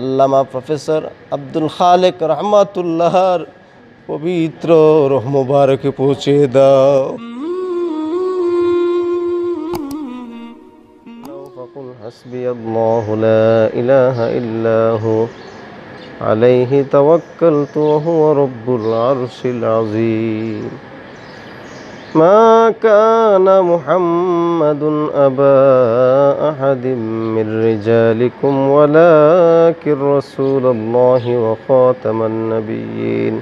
আল্লামা প্রফেসর আব্দুল খালেক রহমাতুল্লাহর পবিত্র রহমবারকে পৌঁছে দাও فقل حسبي الله لا إله إلا هو عليه توكلت وهو رب العرش العظيم ما كان محمد أبا أحد من رجالكم ولكن رسول الله وخاتم النبيين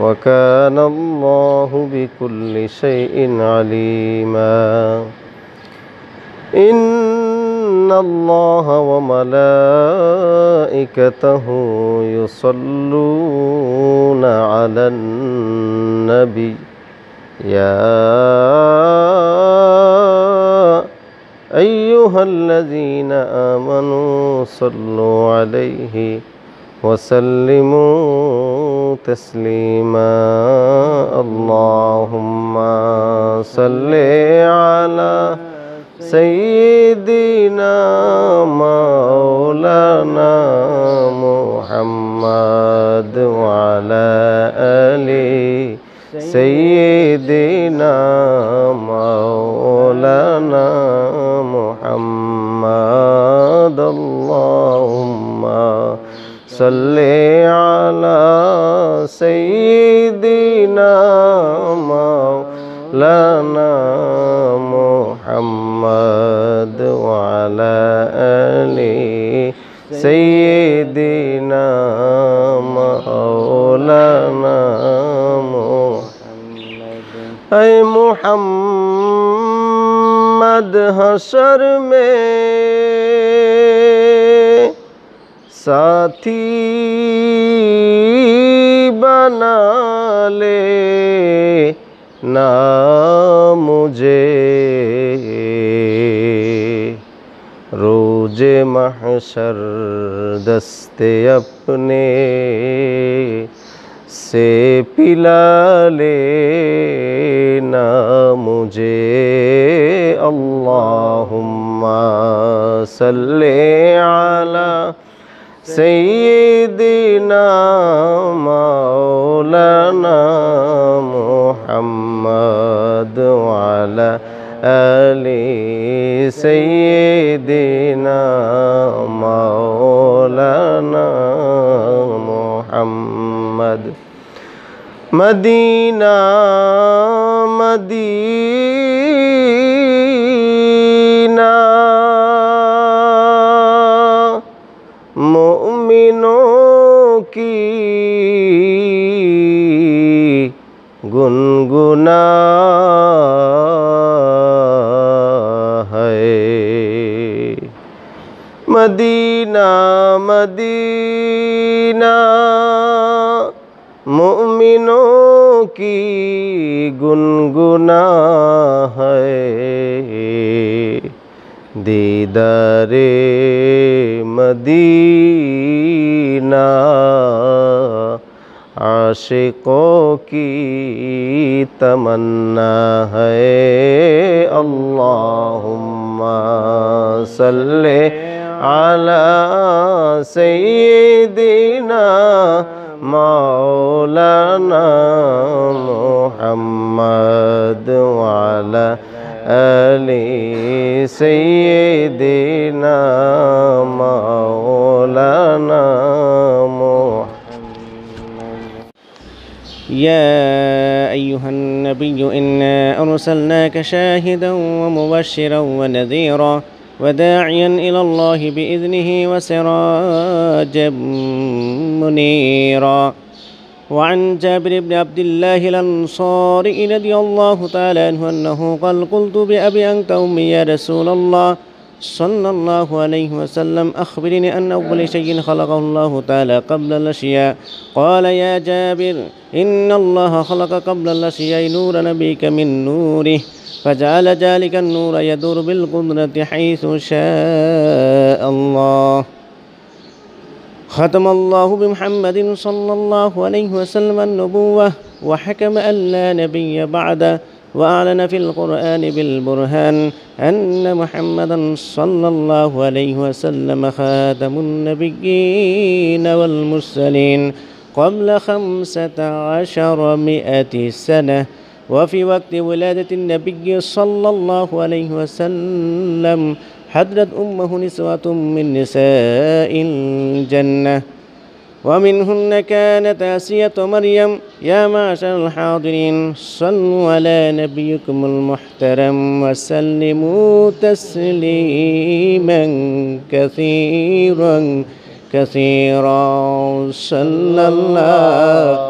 وكان الله بكل شيء عليما إن الله وملائكته يصلون على النبي يا أيها الذين آمنوا صلوا عليه وسلموا تسليما اللهم صل على سيدنا مولانا محمد وعلى آله سيدنا مولانا محمد اللهم صل मुझे महशर दस्ते अपने से पिला लेना मुझे अल्लाहुम्मा सल्ले आला सैदिना मौलाना मोहम्मद वाला علي سيدنا مولانا محمد مدينة مدينة मदीना मदीना मुमिनों की गुनगुना है दीदारे मदीना आशिकों की तमन्ना है अल्लाहुम्मा सल्ले على سيدنا مولانا محمد وعلى آل سيدنا مولانا محمد يا أيها النبي إنا أرسلناك شاهدا ومبشرا ونذيرا وداعيا إلى الله بإذنه وسراجا منيرا وعن جابر بن عبد الله الأنصاري رضي الله تعالى عنه أنه قال قلت بأبي أنت أمي يا رسول الله صلى الله عليه وسلم أخبرني أن أول شيء خلقه الله تعالى قبل الأشياء قال يا جابر إن الله خلق قبل الأشياء نور نبيك من نوره فجعل ذلك النور يدور بالقدرة حيث شاء الله ختم الله بمحمد صلى الله عليه وسلم النبوة وحكم أن لا نبي بعده وأعلن في القرآن بالبرهان أن محمدا صلى الله عليه وسلم خاتم النبيين والمرسلين قبل خمسة عشر مئة سنة وفي وقت ولادة النبي صلى الله عليه وسلم حضرت أمه نسوة من نساء الجنة ومنهن كانت آسية مريم يا معشر الحاضرين صلوا على نبيكم المحترم وسلموا تسليما كثيرا كثيرا صلى الله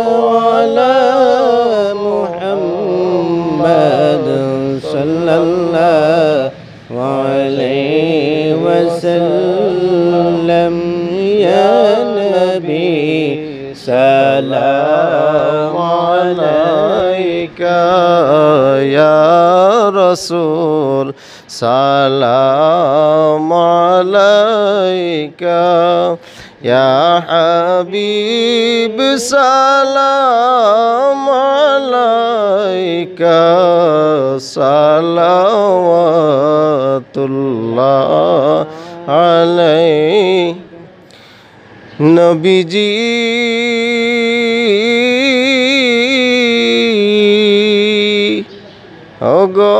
الرسول سلام عليك يا حبيب سلام عليك صلوات الله عليه نبي جي গো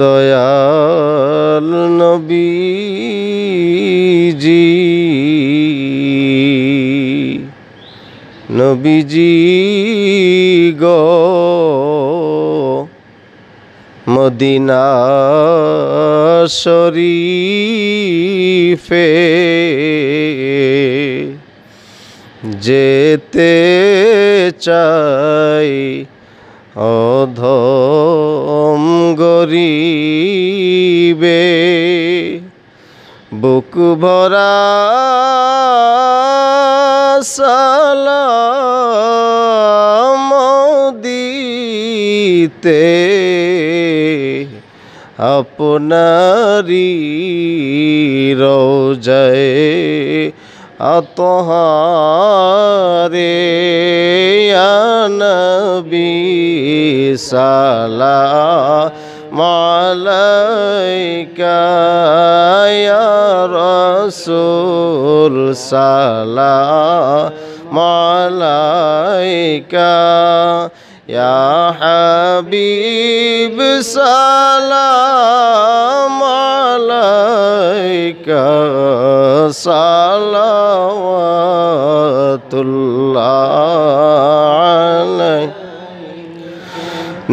দয়াল নবীজি নবীজি গো মদিনা শরীফে যেতে চাই অধম গরিবে বুক ভরা সালাম দিতে আপনারি রোজায় الطهاري يا نبي سلام عليك يا رسول سلام عليك يا حبيب سلام عليك سلام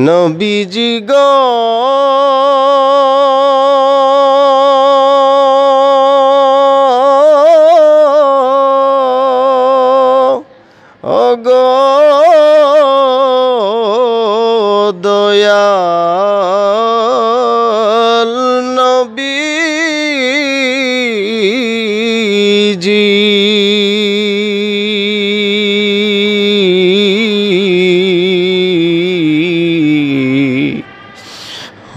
নবীজি গো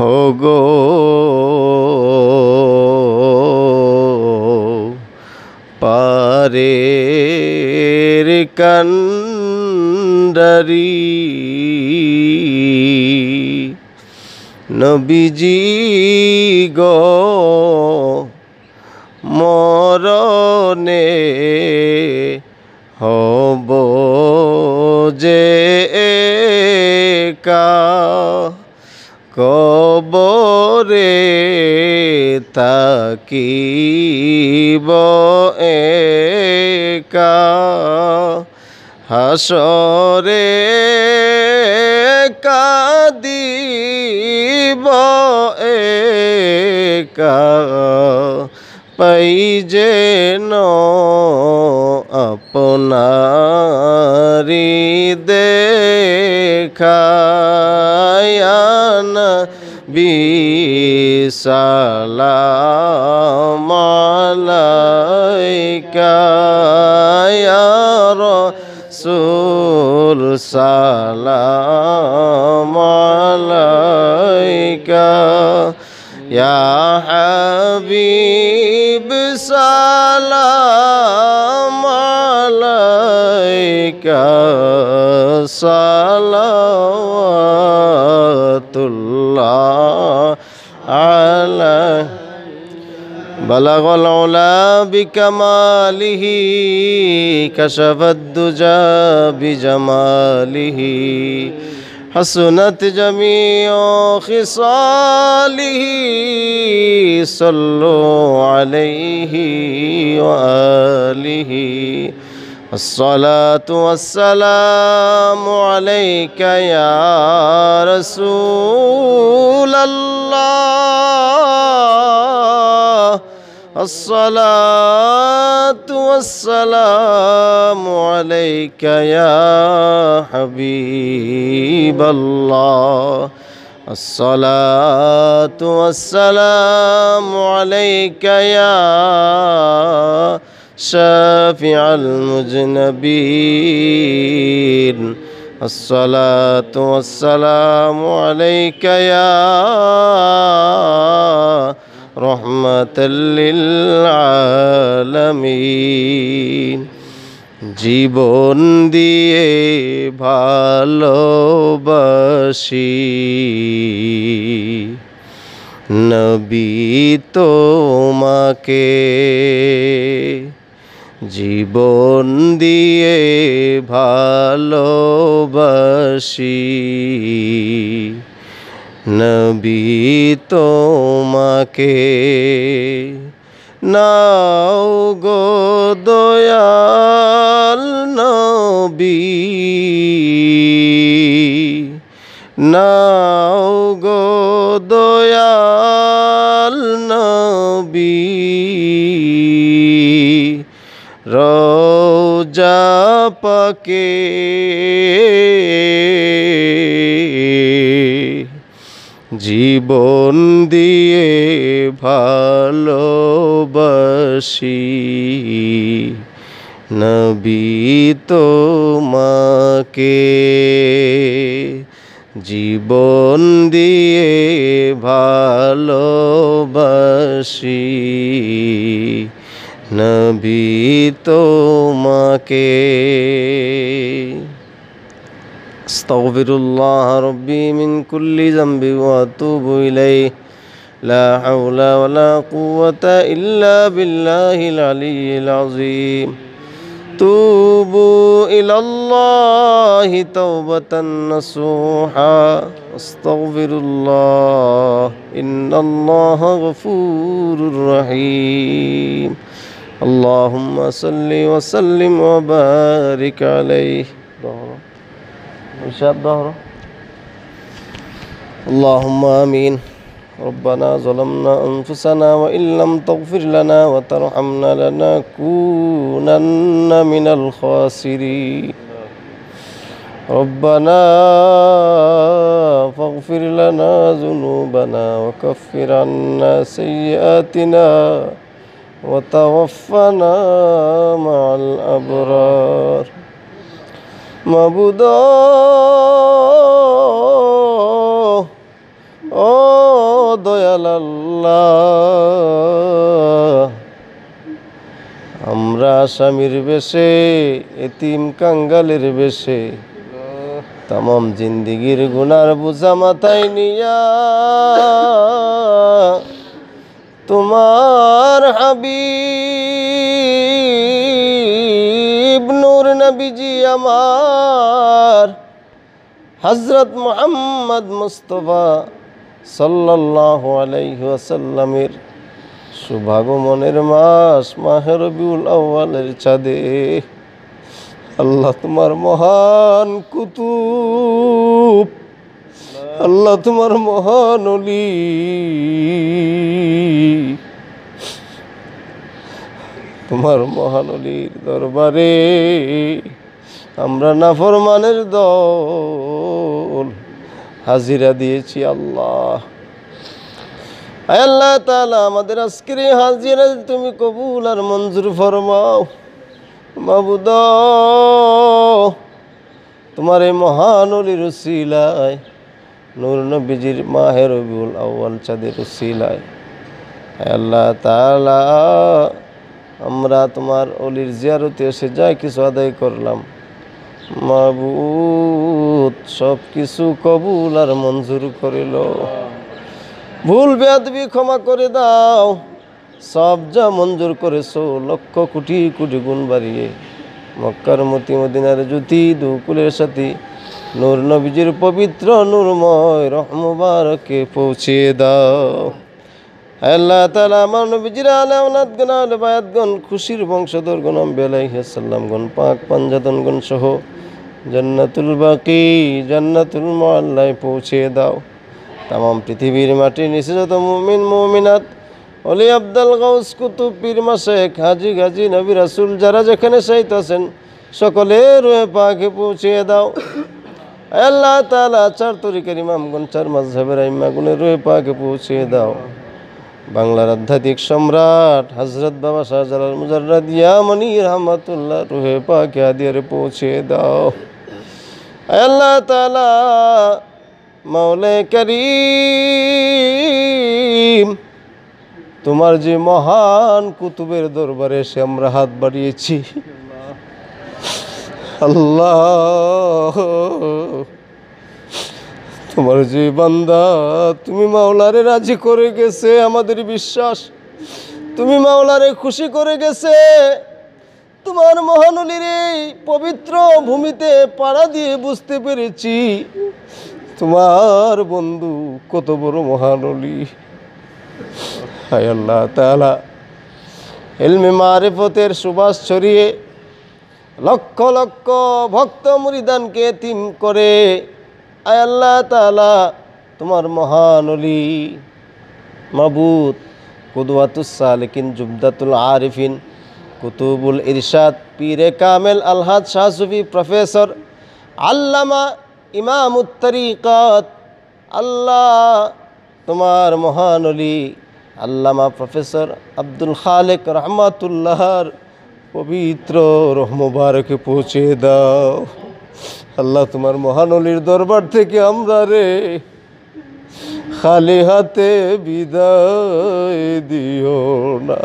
হগো পারে কান্ডারি নবীজি গো মরণে হব যে কা কবরে তাকিব একা হাসরে কাদিব একা পাই যে না আপনারি দেখায়ান বিশালামালাইকায়ার সুল সালামালাইকা ইয়া হাবিব সালাম عليك صلوات الله على بلغ العلا بكماله كشف الدجى بجماله حسنت جميع خصاله صلوا عليه وآله الصلاة والسلام عليك يا رسول الله الصلاة والسلام عليك يا حبيب الله الصلاة والسلام عليك يا شافع المذنبين الصلاة والسلام عليك يا رحمة للعالمين জীবন দিয়ে ভালোবাসি নবী তোমাকে জীবন দিয়ে ভালোবাসি নবী তোমাকে নাও গো দয়াল নবী নাও গো দয়া রোজা পাকে জীবন দিয়ে ভালোবাসি নবী তোমাকে জীবন দিয়ে ভালোবাসি نبي তোমাকে استغفر الله ربي من كل ذنب واتوب اليه لا حول ولا قوه الا بالله العلي العظيم توبوا الى الله توبه نصوحا استغفر الله ان الله غفور رحيم اللهم صل وسلم وبارك عليه ظهره وشاب ظهره اللهم آمين ربنا ظلمنا أنفسنا وإن لم تغفر لنا وترحمنا لنكونن من الخاسرين ربنا فاغفر لنا ذنوبنا وكفر عنا سيئاتنا وتوفنا مع الأبرار مبودا ও দয়াল আমরা স্বামীর বেশে এতিম কাঙ্গালের বেশে তাম জিন্দিগির গুনার বোঝা মাথায় নিয়া তোমার হাবিব নূর নবীজি আমার হজরত মোহাম্মদ মুস্তফা সাল্লাহ আলাইসাল্লামের শুভাগমনের মাস মাহে রবিউল আউ্বালের চাঁদে আল্লাহ তোমার মহান কুতুব আল্লাহ তোমার মহান অলি তোমার মহান অলির দরবারে আমরা ফরমানের দল হাজিরা দিয়েছি আল্লাহ আল্লাহ তালা আমাদের আজকের এই হাজিরা তুমি কবুল আর মঞ্জুর ফরমাও মাবুদ তোমার এই মহান অলির শিলায় নূর নবীজির মাহে রবিউল আউ্বাল চাঁদের উসিলায় আল্লাহ তালা আমরা তোমার অলির জিয়ারতি এসে যা কিছু আদায় করলাম মাবুত সব কিছু কবুল আর মঞ্জুর করিল ভুল বেদবি ক্ষমা করে দাও সব যা মঞ্জুর করেছো লক্ষ কোটি কোটি গুণ বাড়িয়ে মক্কার মতি মদিনার জ্যোতি দুকুলের সাথী নূর নবীজির পবিত্র নূরময় রহমবারকে পৌঁছিয়ে দাও আল্লাহ তালা আমার নবীজির আলে গণ আলে বায়াতগণ খুশির বংশধর গণম বেলাইহাসাল্লাম গণ পাক পাঞ্জাদন গণ সহ জান্নাতুল বাকি জান্নাতুল মোয়াল্লায় পৌঁছিয়ে দাও তাম পৃথিবীর মাটি নিচে মুমিন মুমিনাত অলি আব্দাল গৌস কুতুব পীর মাসেক হাজি গাজী নবী রাসুল যারা যেখানে সাইত আছেন সকলের পাকে পৌঁছিয়ে দাও আল্লাহ তালা চার তরিকার ইমামগুন চার মাঝহের ইমাগুনের রোহে পাকে পৌঁছিয়ে দাও বাংলার আধ্যাত্মিক সম্রাট হজরত বাবা শাহজালাল মনি রহমতুল্লাহ রোহে পাকে আদিয়ারে পৌঁছিয়ে দাও আল্লাহ তালা মৌলে করি তোমার যে মহান কুতুবের দরবারে সে আমরা হাত বাড়িয়েছি আল্লাহ তোমার যে বান্দা তুমি মাওলারে রাজি করে গেছে আমাদের বিশ্বাস তুমি মাওলারে খুশি করে গেছে তোমার মহানলীর এই পবিত্র ভূমিতে পাড়া দিয়ে বুঝতে পেরেছি তোমার বন্ধু কত বড় মহানলী হায় আল্লাহ তালা এলমে মারেফতের সুবাস ছড়িয়ে লক্ষ লক্ষ ভক্ত মুরিদানকে তিন করে আয় আল্লাহ তালা তোমার মহান অলি মাবুত কুদওয়াতুসালিকিন জুবদাতুল আরিফিন কুতুবুল ইরশাদ পীরে কামেল আলহাদ শাহসুফি প্রফেসর আল্লামা ইমাম উত্তরিকত আল্লাহ তোমার মহান অলি আল্লামা প্রফেসর আব্দুল খালেক রহমাতুল্লাহর পবিত্র রহমবারকে পৌঁছে দাও আল্লাহ তোমার মহানলির দরবার থেকে আমরা রে খালি হাতে বিদায় দিও না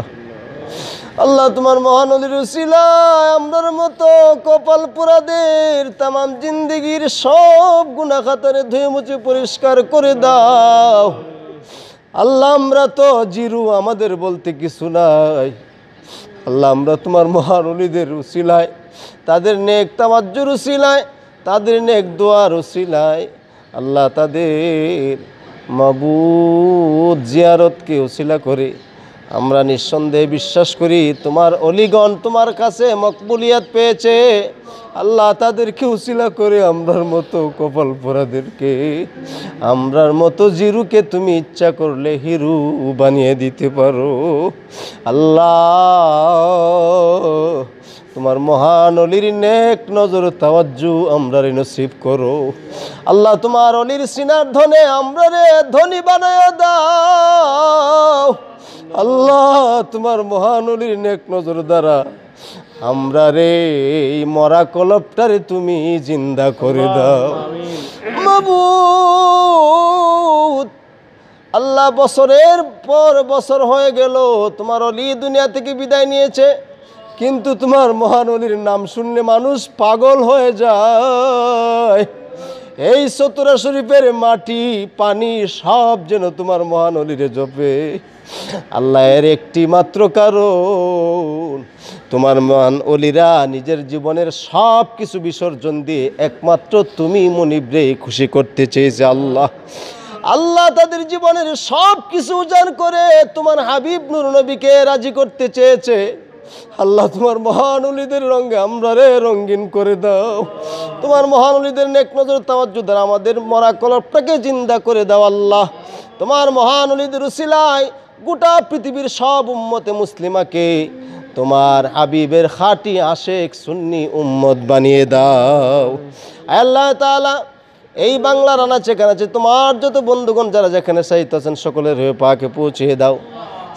আল্লাহ তোমার মহানদীর শিলায় আমরার মতো কপাল পুরাদের তামাম জিন্দিগির সব গুণা খাতারে ধুয়ে মুছে পরিষ্কার করে দাও আল্লাহ আমরা তো জিরু আমাদের বলতে কিছু নাই আল্লাহ আমরা তোমার মহারলিদের রুসিলায় তাদের নেক তামাজ্য রুসিলায় তাদের নেক দোয়া রুসিলায় আল্লাহ তাদের মাবুদ জিয়ারতকে উসিলা করে আমরা নিঃসন্দেহে বিশ্বাস করি তোমার অলিগণ তোমার কাছে মকবুলিয়াত পেয়েছে আল্লাহ তাদেরকে উচিলা করে আমরার মতো কপাল পোড়াদেরকে আমরার মতো জিরুকে তুমি ইচ্ছা করলে হিরু বানিয়ে দিতে পারো আল্লাহ তোমার মহান অলির নেক নজর তাওয়াজ্জু আমরারে নসিব করো আল্লাহ তোমার অলির সিনার ধনে আমরারে ধনী বানায় দাও আল্লাহ তোমার মহানলীর নেক নজর দ্বারা আমরা রে এই মরা কলপটারে তুমি জিন্দা করে দাও বাবু আল্লাহ বছরের পর বছর হয়ে গেল তোমার অলি দুনিয়া থেকে বিদায় নিয়েছে কিন্তু তোমার মহান অলির নাম শুনলে মানুষ পাগল হয়ে যায় এই সতুরা শরীফের মাটি পানি সব যেন তোমার মহান অলিরে জপে আল্লাহ এর একটি মাত্র কারণ তোমার মহান অলিরা নিজের জীবনের সব কিছু বিসর্জন দিয়ে একমাত্র তুমি মনিবরে খুশি করতে চেয়েছে আল্লাহ আল্লাহ তাদের জীবনের সব কিছু উজান করে তোমার হাবিব নুর নবীকে রাজি করতে চেয়েছে আল্লাহ তোমার মহান উলিদের রঙে আমরা রে রঙিন করে দাও তোমার মহান উলিদের নেক নজর যুদ্ধ আমাদের মরা কলপটাকে জিন্দা করে দাও আল্লাহ তোমার মহান অলিদের উসিলায় গোটা পৃথিবীর সব উম্মতে মুসলিমাকে তোমার হাবিবের খাটি আশেক সুন্নি উম্মত বানিয়ে দাও আল্লাহ তালা এই বাংলার আনাচে আছে তোমার যত বন্ধুগণ যারা যেখানে সাহিত্য আছেন সকলের হয়ে পাকে পৌঁছিয়ে দাও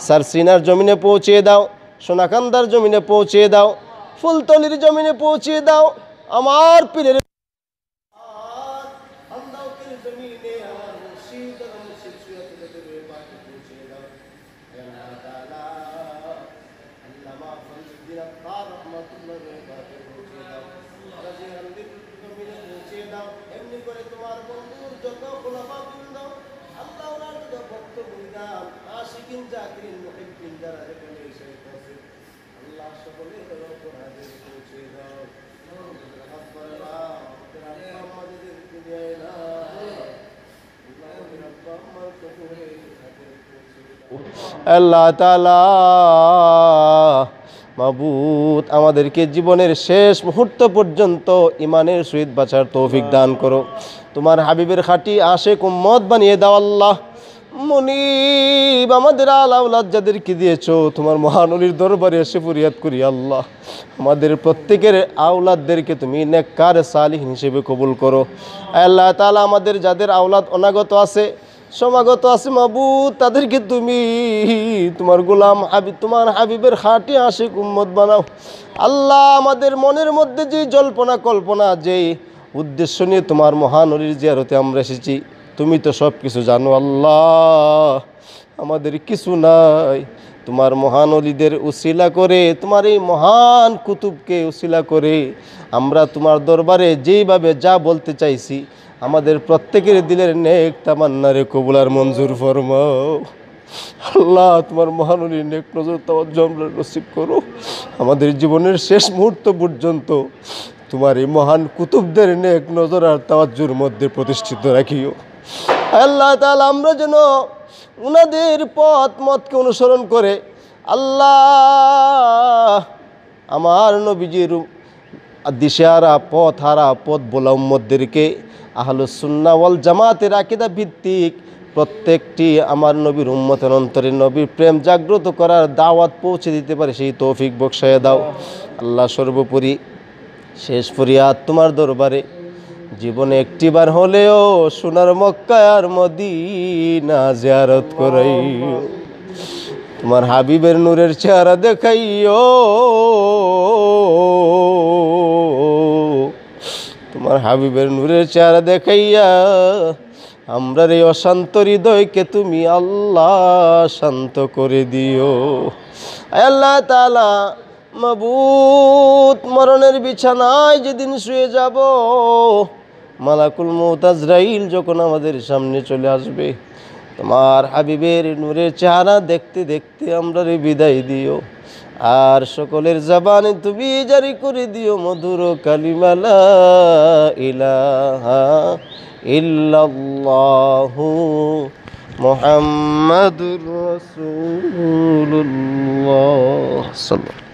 সার সিনার জমিনে পৌঁছিয়ে দাও সোনাকান্দার জমিনে পৌঁছিয়ে দাও ফুলতলির জমিনে পৌঁছিয়ে দাও আমার পীরের জাকিরিন মুহিব্বিন যারা এখানে এসে আল্লাহ সকলে হাজির দাও মাবুত আমাদেরকে জীবনের শেষ মুহূর্ত পর্যন্ত ইমানের সহিত বাঁচার তৌফিক দান করো তোমার হাবিবের খাটি আশেক উম্মত বানিয়ে দাও আল্লাহ মনিব আমাদের আলাউলাদ যাদেরকে দিয়েছ তোমার মহানলির দরবারে এসে ফরিয়াদ করি আল্লাহ আমাদের প্রত্যেকের আওলাদদেরকে তুমি নেককার সালিহ হিসেবে কবুল করো আল্লাহ তালা আমাদের যাদের আওলাদ অনাগত আছে সমাগত আছে মাবু তাদেরকে তুমি তোমার গোলাম হাবি তোমার হাবিবের হাটি আশিক উম্মত বানাও আল্লাহ আমাদের মনের মধ্যে যে জল্পনা কল্পনা যে উদ্দেশ্য নিয়ে তোমার মহানরীর জিয়ারতে আমরা এসেছি তুমি তো সব কিছু জানো আল্লাহ আমাদের কিছু নাই তোমার মহান অলিদের উশিলা করে তোমার এই মহান কুতুবকে উশিলা করে আমরা তোমার দরবারে যেইভাবে যা বলতে চাইছি আমাদের প্রত্যেকের দিলের নেক তামান্নারে কবুলার মঞ্জুর ফরমাও আল্লাহ তোমার মহানুরী নেক নজর তোমার জমলা নসিব করো আমাদের জীবনের শেষ মুহূর্ত পর্যন্ত তোমার এই মহান কুতুবদের নেক নজর আর তাওয়াজ্জুর মধ্যে প্রতিষ্ঠিত রাখিও আল্লাহ তাহলে আমরা যেন ওনাদের পথ মতকে অনুসরণ করে আল্লাহ আমার নবীজির দিশেহারা পথ হারা পথ বোলা উম্মদদেরকে আহলুসুন্নাওয়াল জামাতের আকিদা ভিত্তিক প্রত্যেকটি আমার নবীর উম্মতের অন্তরে নবীর প্রেম জাগ্রত করার দাওয়াত পৌঁছে দিতে পারে সেই তৌফিক বক্সায় দাও আল্লাহ সর্বোপরি শেষ ফরিয়াদ তোমার দরবারে জীবনে একটিবার হলেও সোনার মক্কা আর মদিনা জিয়ারত করাই তোমার হাবিবের নূরের চেহারা ও তোমার হাবিবের নূরের চেহারা দেখাইয়া আমরার এই অশান্ত হৃদয়কে তুমি আল্লাহ শান্ত করে দিও আল্লাহ তালা মাবুত মরণের বিছানায় যেদিন শুয়ে যাব মালাকুল মোতাজরাইল যখন আমাদের সামনে চলে আসবে তোমার হাবিবের নূরের চেহারা দেখতে দেখতে আমরা রে বিদায় দিও আর সকলের জবানে তুমি জারি করে দিও মধুর কালিমালা ইলাহা ইল্লাল্লাহু মোহাম্মদুর রসুল্লাহ সাল্লাল্লাহু